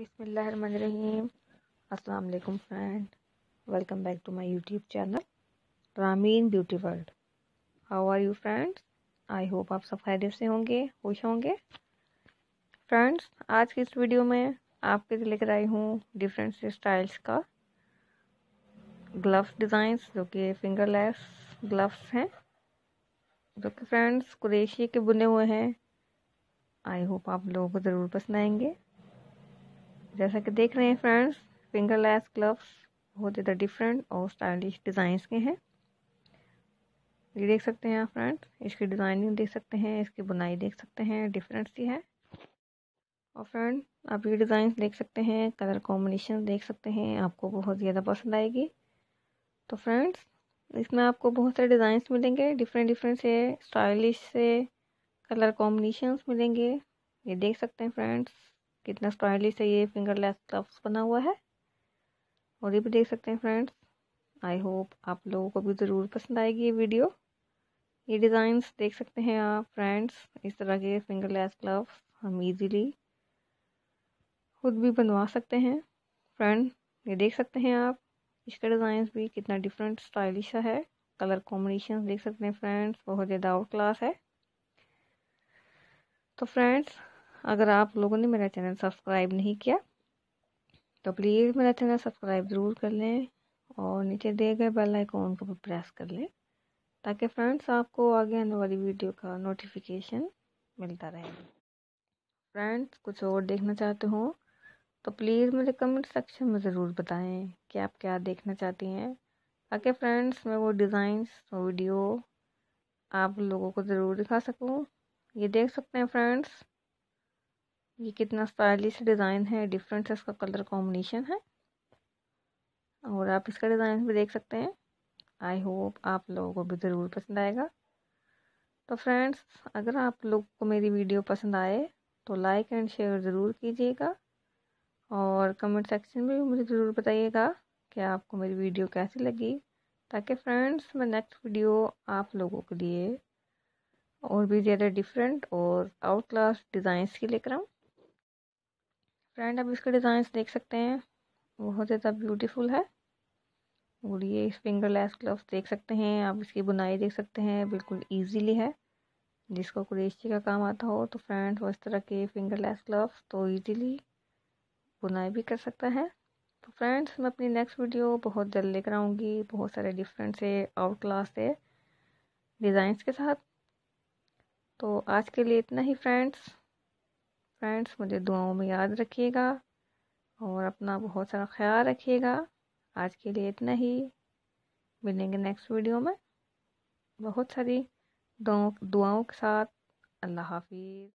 बिसमीम अस्सलाम वालेकुम friend welcome back to my YouTube channel Rameen beauty world how are you friends I hope आप सब फायदे से होंगे खुश होंगे फ्रेंड्स आज की इस वीडियो में आपके लिए लेकर आई हूँ डिफरेंट स्टाइल्स का ग्लव्स डिज़ाइंस जो कि फिंगरलेस ग्लव्स हैं जो कि फ्रेंड्स कुरेशी के बुने हुए हैं आई होप आप लोगों को ज़रूर पसंद आएंगे जैसा कि देख रहे हैं फ्रेंड्स फिंगरलेस ग्लव्स बहुत ज़्यादा डिफरेंट और स्टाइलिश डिज़ाइंस के हैं ये देख सकते हैं आप फ्रेंड्स इसकी डिज़ाइनिंग देख सकते हैं इसकी बुनाई देख सकते हैं डिफरेंट सी है और फ्रेंड आप ये डिज़ाइन देख सकते हैं कलर कॉम्बिनेशन देख सकते हैं आपको बहुत ज़्यादा पसंद आएगी तो फ्रेंड्स इसमें आपको बहुत सारे डिज़ाइंस मिलेंगे डिफरेंट डिफरेंट से स्टाइलिश से कलर कॉम्बिनेशन मिलेंगे ये देख सकते हैं फ्रेंड्स कितना स्टाइलिश है ये फिंगरलेस ग्लव्स बना हुआ है और ये भी देख सकते हैं फ्रेंड्स आई होप आप लोगों को भी ज़रूर पसंद आएगी ये वीडियो ये डिज़ाइंस देख सकते हैं आप फ्रेंड्स इस तरह के फिंगरलेस ग्लव्स हम इजीली खुद भी बनवा सकते हैं फ्रेंड ये देख सकते हैं आप इसका डिज़ाइंस भी कितना डिफरेंट स्टाइलिश है कलर कॉम्बिनेशन देख सकते हैं फ्रेंड्स बहुत ज़्यादा आउट क्लास है तो फ्रेंड्स अगर आप लोगों ने मेरा चैनल सब्सक्राइब नहीं किया तो प्लीज़ मेरा चैनल सब्सक्राइब ज़रूर कर लें और नीचे दिए गए बेल आइकॉन को भी प्रेस कर लें ताकि फ्रेंड्स आपको आगे आने वाली वीडियो का नोटिफिकेशन मिलता रहे फ्रेंड्स कुछ और देखना चाहते हो तो प्लीज़ मुझे कमेंट सेक्शन में ज़रूर बताएं कि आप क्या देखना चाहती हैं ताकि फ्रेंड्स मैं वो डिज़ाइंस वो वीडियो आप लोगों को ज़रूर दिखा सकूँ ये देख सकते हैं फ्रेंड्स ये कितना स्टाइलिश डिज़ाइन है डिफरेंट है इसका कलर कॉम्बिनेशन है और आप इसका डिज़ाइन भी देख सकते हैं आई होप आप लोगों को भी ज़रूर पसंद आएगा तो फ्रेंड्स अगर आप लोग को मेरी वीडियो पसंद आए तो लाइक एंड शेयर ज़रूर कीजिएगा और कमेंट सेक्शन में भी मुझे ज़रूर बताइएगा कि आपको मेरी वीडियो कैसी लगी ताकि फ्रेंड्स मैं नेक्स्ट वीडियो आप लोगों के लिए और भी ज़्यादा डिफरेंट और आउट क्लास डिज़ाइंस की लेकर आऊँ फ्रेंड अब इसके डिज़ाइंस देख सकते हैं बहुत ज़्यादा ब्यूटीफुल है और ये इस फिंगर लेस ग्लव्स देख सकते हैं आप इसकी बुनाई देख सकते हैं बिल्कुल ईजीली है जिसको कुरेशी का काम आता हो तो फ्रेंड वो इस तरह के फिंगर लेस ग्लव्स तो ईजीली बुनाई भी कर सकता है तो फ्रेंड्स मैं अपनी नेक्स्ट वीडियो बहुत जल्द लेकर आऊँगी बहुत सारे डिफरेंट से आउट क्लास से डिज़ाइंस के साथ तो आज के लिए इतना ही फ्रेंड्स फ्रेंड्स मुझे दुआओं में याद रखिएगा और अपना बहुत सारा ख्याल रखिएगा आज के लिए इतना ही मिलेंगे नेक्स्ट वीडियो में बहुत सारी दुआओं के साथ अल्लाह हाफिज़